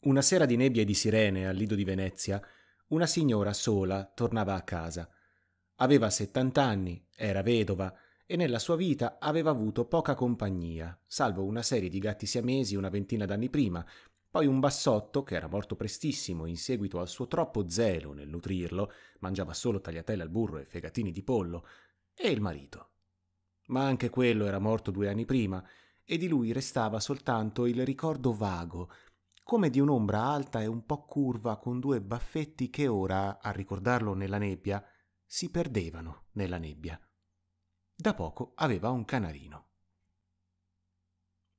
Una sera di nebbia e di sirene al Lido di Venezia, una signora sola tornava a casa. Aveva 70 anni, era vedova e nella sua vita aveva avuto poca compagnia, salvo una serie di gatti siamesi una ventina d'anni prima, poi un bassotto che era morto prestissimo in seguito al suo troppo zelo nel nutrirlo, mangiava solo tagliatelle al burro e fegatini di pollo, e il marito. Ma anche quello era morto due anni prima e di lui restava soltanto il ricordo vago come di un'ombra alta e un po' curva con due baffetti che ora, a ricordarlo nella nebbia, si perdevano nella nebbia. Da poco aveva un canarino.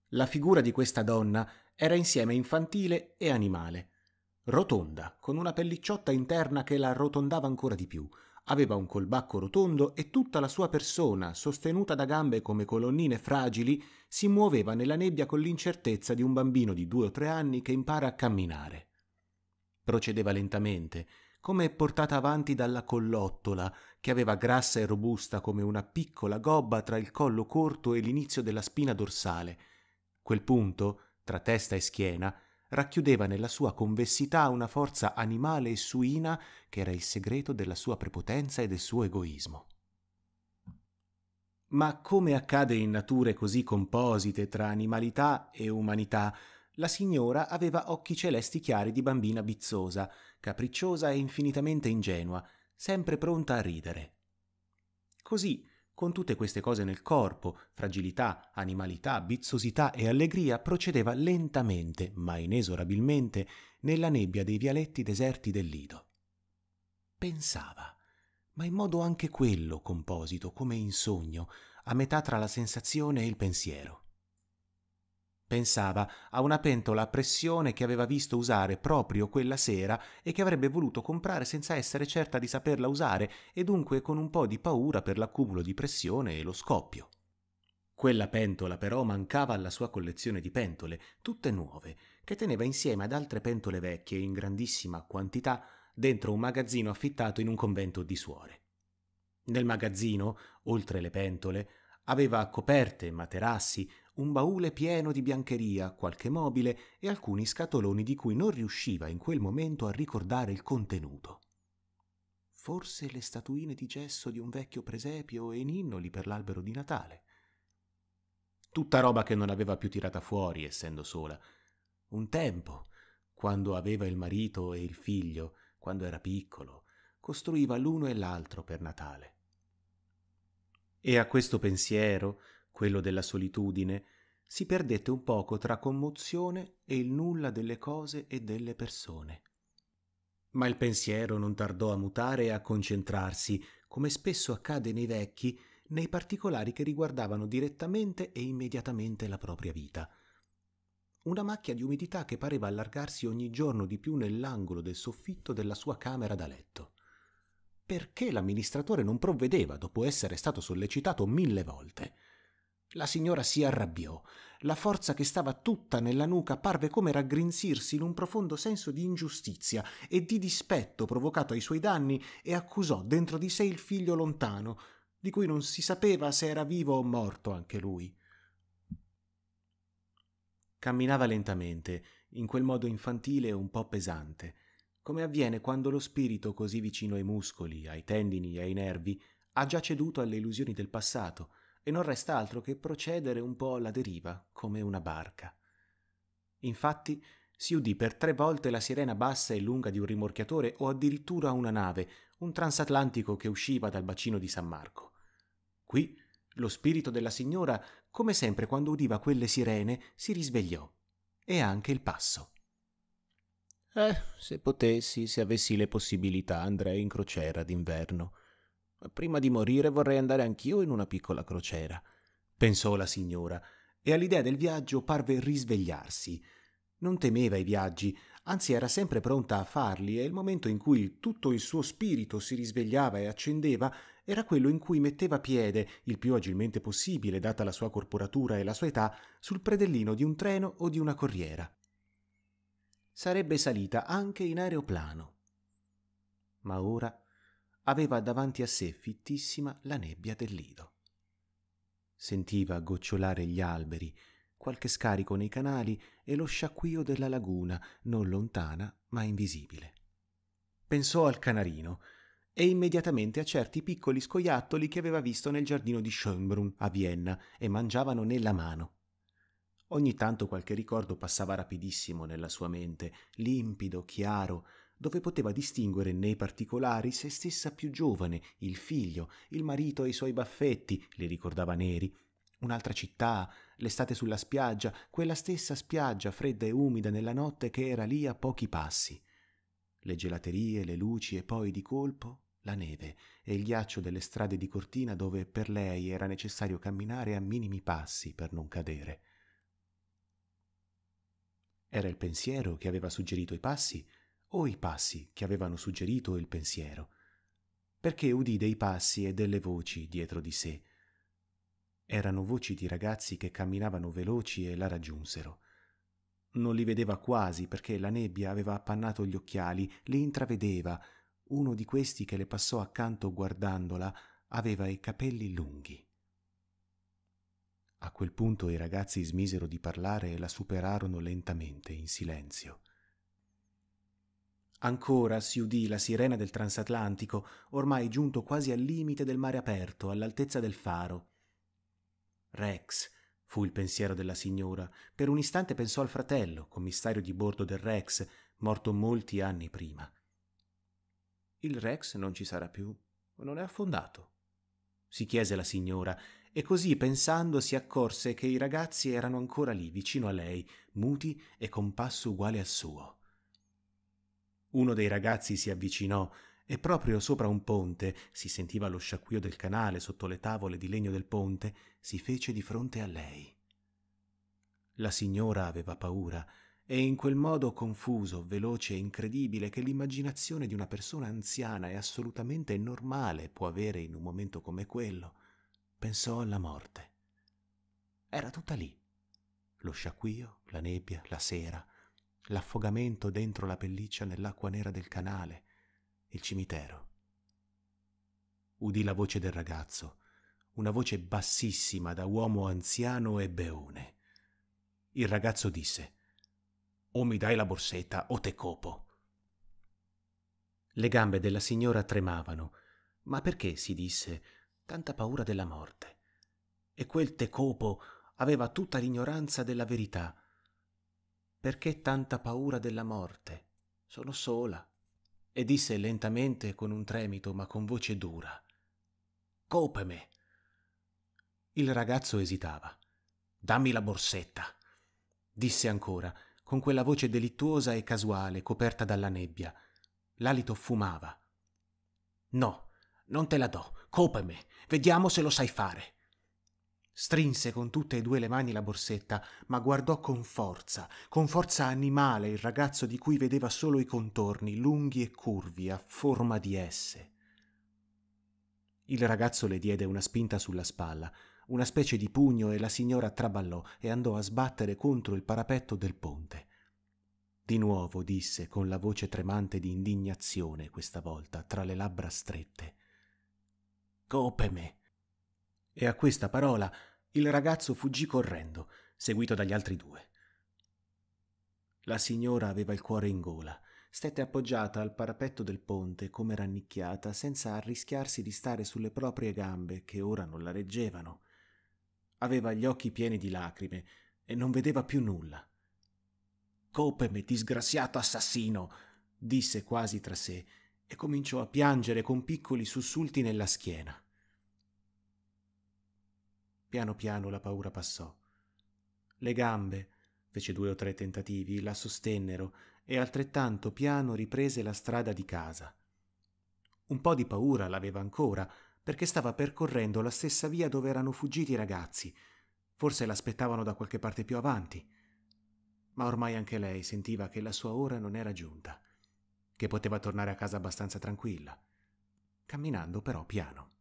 La figura di questa donna era insieme infantile e animale, rotonda, con una pellicciotta interna che la arrotondava ancora di più, Aveva un colbacco rotondo e tutta la sua persona, sostenuta da gambe come colonnine fragili, si muoveva nella nebbia con l'incertezza di un bambino di due o tre anni che impara a camminare. Procedeva lentamente, come portata avanti dalla collottola, che aveva grassa e robusta come una piccola gobba tra il collo corto e l'inizio della spina dorsale. Quel punto, tra testa e schiena, racchiudeva nella sua convessità una forza animale e suina che era il segreto della sua prepotenza e del suo egoismo. Ma come accade in nature così composite tra animalità e umanità, la signora aveva occhi celesti chiari di bambina bizzosa, capricciosa e infinitamente ingenua, sempre pronta a ridere. Così, con tutte queste cose nel corpo, fragilità, animalità, bizzosità e allegria, procedeva lentamente, ma inesorabilmente, nella nebbia dei vialetti deserti del Lido. Pensava, ma in modo anche quello composito, come in sogno, a metà tra la sensazione e il pensiero. Pensava a una pentola a pressione che aveva visto usare proprio quella sera e che avrebbe voluto comprare senza essere certa di saperla usare e dunque con un po' di paura per l'accumulo di pressione e lo scoppio. Quella pentola però mancava alla sua collezione di pentole, tutte nuove, che teneva insieme ad altre pentole vecchie in grandissima quantità dentro un magazzino affittato in un convento di suore. Nel magazzino, oltre le pentole, Aveva coperte, materassi, un baule pieno di biancheria, qualche mobile e alcuni scatoloni di cui non riusciva in quel momento a ricordare il contenuto. Forse le statuine di gesso di un vecchio presepio e i ninnoli per l'albero di Natale. Tutta roba che non aveva più tirata fuori, essendo sola. Un tempo, quando aveva il marito e il figlio, quando era piccolo, costruiva l'uno e l'altro per Natale. E a questo pensiero, quello della solitudine, si perdette un poco tra commozione e il nulla delle cose e delle persone. Ma il pensiero non tardò a mutare e a concentrarsi, come spesso accade nei vecchi, nei particolari che riguardavano direttamente e immediatamente la propria vita. Una macchia di umidità che pareva allargarsi ogni giorno di più nell'angolo del soffitto della sua camera da letto perché l'amministratore non provvedeva dopo essere stato sollecitato mille volte. La signora si arrabbiò. La forza che stava tutta nella nuca parve come raggrinzirsi in un profondo senso di ingiustizia e di dispetto provocato ai suoi danni e accusò dentro di sé il figlio lontano, di cui non si sapeva se era vivo o morto anche lui. Camminava lentamente, in quel modo infantile e un po' pesante come avviene quando lo spirito così vicino ai muscoli, ai tendini e ai nervi ha già ceduto alle illusioni del passato e non resta altro che procedere un po' alla deriva come una barca. Infatti si udì per tre volte la sirena bassa e lunga di un rimorchiatore o addirittura una nave, un transatlantico che usciva dal bacino di San Marco. Qui lo spirito della signora, come sempre quando udiva quelle sirene, si risvegliò, e anche il passo. Eh, se potessi, se avessi le possibilità, andrei in crociera d'inverno. Ma prima di morire vorrei andare anch'io in una piccola crociera, pensò la signora, e all'idea del viaggio parve risvegliarsi. Non temeva i viaggi, anzi era sempre pronta a farli e il momento in cui tutto il suo spirito si risvegliava e accendeva era quello in cui metteva piede, il più agilmente possibile, data la sua corporatura e la sua età, sul predellino di un treno o di una corriera sarebbe salita anche in aeroplano. Ma ora aveva davanti a sé fittissima la nebbia del Lido. Sentiva gocciolare gli alberi, qualche scarico nei canali e lo sciacquio della laguna, non lontana ma invisibile. Pensò al canarino e immediatamente a certi piccoli scoiattoli che aveva visto nel giardino di Schönbrunn a Vienna e mangiavano nella mano. Ogni tanto qualche ricordo passava rapidissimo nella sua mente, limpido, chiaro, dove poteva distinguere nei particolari se stessa più giovane, il figlio, il marito e i suoi baffetti, li ricordava neri, un'altra città, l'estate sulla spiaggia, quella stessa spiaggia fredda e umida nella notte che era lì a pochi passi. Le gelaterie, le luci e poi di colpo la neve e il ghiaccio delle strade di Cortina dove per lei era necessario camminare a minimi passi per non cadere. Era il pensiero che aveva suggerito i passi o i passi che avevano suggerito il pensiero? Perché udì dei passi e delle voci dietro di sé. Erano voci di ragazzi che camminavano veloci e la raggiunsero. Non li vedeva quasi perché la nebbia aveva appannato gli occhiali, li intravedeva. Uno di questi che le passò accanto guardandola aveva i capelli lunghi. A quel punto i ragazzi smisero di parlare e la superarono lentamente, in silenzio. Ancora si udì la sirena del transatlantico, ormai giunto quasi al limite del mare aperto, all'altezza del faro. Rex, fu il pensiero della signora. Per un istante pensò al fratello, commissario di bordo del Rex, morto molti anni prima. Il Rex non ci sarà più, non è affondato? si chiese la signora e così pensando si accorse che i ragazzi erano ancora lì vicino a lei, muti e con passo uguale al suo. Uno dei ragazzi si avvicinò e proprio sopra un ponte, si sentiva lo sciacquio del canale sotto le tavole di legno del ponte, si fece di fronte a lei. La signora aveva paura e in quel modo confuso, veloce e incredibile che l'immaginazione di una persona anziana e assolutamente normale può avere in un momento come quello, pensò alla morte. Era tutta lì. Lo sciacquio, la nebbia, la sera, l'affogamento dentro la pelliccia nell'acqua nera del canale, il cimitero. Udì la voce del ragazzo, una voce bassissima da uomo anziano e beone. Il ragazzo disse: O mi dai la borsetta o te copo. Le gambe della signora tremavano, ma perché, si disse, tanta paura della morte. E quel tecopo aveva tutta l'ignoranza della verità. Perché tanta paura della morte? Sono sola. E disse lentamente, con un tremito, ma con voce dura. Copeme. Il ragazzo esitava. Dammi la borsetta. Disse ancora, con quella voce delittuosa e casuale, coperta dalla nebbia. L'alito fumava. No, non te la do, copami, vediamo se lo sai fare. Strinse con tutte e due le mani la borsetta, ma guardò con forza, con forza animale il ragazzo di cui vedeva solo i contorni, lunghi e curvi, a forma di S. Il ragazzo le diede una spinta sulla spalla, una specie di pugno e la signora traballò e andò a sbattere contro il parapetto del ponte. Di nuovo disse con la voce tremante di indignazione questa volta, tra le labbra strette. Copeme. E a questa parola il ragazzo fuggì correndo, seguito dagli altri due. La signora aveva il cuore in gola. Stette appoggiata al parapetto del ponte come rannicchiata, senza arrischiarsi di stare sulle proprie gambe che ora non la reggevano. Aveva gli occhi pieni di lacrime e non vedeva più nulla. Copeme, disgraziato assassino! disse quasi tra sé e cominciò a piangere con piccoli sussulti nella schiena. Piano piano la paura passò. Le gambe, fece due o tre tentativi, la sostennero e altrettanto piano riprese la strada di casa. Un po' di paura l'aveva ancora, perché stava percorrendo la stessa via dove erano fuggiti i ragazzi. Forse l'aspettavano da qualche parte più avanti. Ma ormai anche lei sentiva che la sua ora non era giunta che poteva tornare a casa abbastanza tranquilla, camminando però piano.